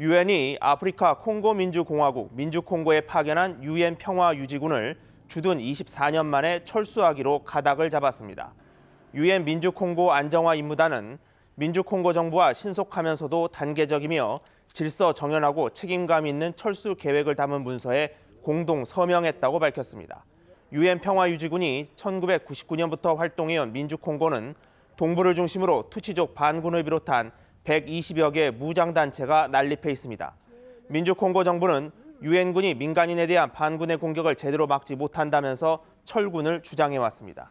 유엔이 아프리카 콩고 민주공화국 민주콩고에 파견한 유엔 평화 유지군을 주둔 24년 만에 철수하기로 가닥을 잡았습니다. 유엔 민주콩고 안정화 임무단은 민주콩고 정부와 신속하면서도 단계적이며 질서 정연하고 책임감 있는 철수 계획을 담은 문서에 공동 서명했다고 밝혔습니다. 유엔 평화 유지군이 1999년부터 활동해온 민주콩고는 동부를 중심으로 투치족 반군을 비롯한 120여 개 무장단체가 난립해 있습니다. 민주콩고 정부는 유엔군이 민간인에 대한 반군의 공격을 제대로 막지 못한다면서 철군을 주장해왔습니다.